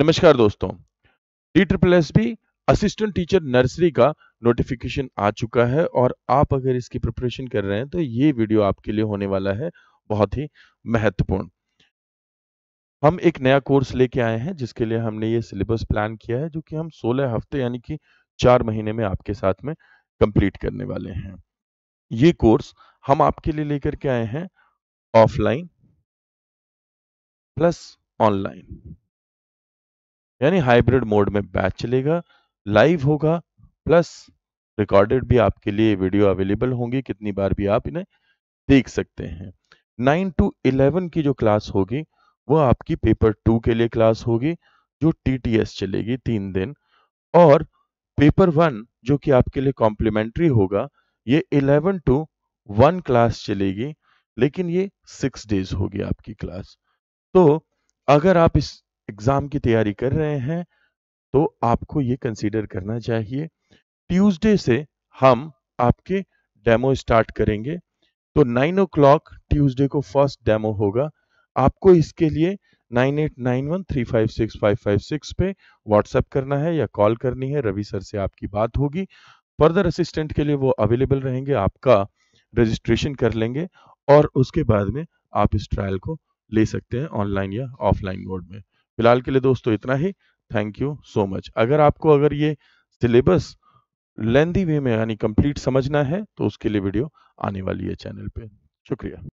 नमस्कार दोस्तों D triple S B assistant teacher nursery का नोटिफिकेशन आ चुका है और आप अगर इसकी प्रिपरेशन कर रहे हैं तो ये वीडियो आपके लिए होने वाला है बहुत ही महत्वपूर्ण हम एक नया कोर्स लेके आए हैं जिसके लिए हमने ये सिलेबस प्लान किया है जो कि हम 16 हफ्ते यानी कि चार महीने में आपके साथ में कंप्लीट करने वाले हैं ये कोर्स हम आपके लिए लेकर के आए हैं ऑफलाइन प्लस ऑनलाइन यानी हाइब्रिड मोड में बैच चलेगा लाइव होगा प्लस रिकॉर्डेड भी आपके लिए वीडियो अवेलेबल होंगी कितनी बार भी आप इन्हें देख सकते हैं नाइन टू इलेवन की जो क्लास होगी वो आपकी पेपर टू के लिए क्लास होगी जो टीटीएस चलेगी तीन दिन और पेपर वन जो कि आपके लिए कॉम्प्लीमेंट्री होगा ये इलेवन टू वन क्लास चलेगी लेकिन ये सिक्स डेज होगी आपकी क्लास तो अगर आप इस एग्ज़ाम की तैयारी कर रहे हैं तो आपको ये कंसीडर करना चाहिए ट्यूसडे से हम आपके डेमो स्टार्ट करेंगे तो नाइन ओ क्लॉक ट्यूजडे को फर्स्ट डेमो होगा आपको इसके लिए nine eight nine one three five six five five six पे व्हाट्सएप करना है या कॉल करनी है रवि सर से आपकी बात होगी फर्दर असिस्टेंट के लिए वो अवेलेबल रहेंगे आपका रजिस्ट्रेशन कर लेंगे और उसके बाद में आप इस ट्रायल को ले सकते हैं ऑनलाइन या ऑफलाइन मोड में फिलहाल के लिए दोस्तों इतना ही थैंक यू सो मच अगर आपको अगर ये सिलेबस लेंदी वे में यानी कंप्लीट समझना है तो उसके लिए वीडियो आने वाली है चैनल पे शुक्रिया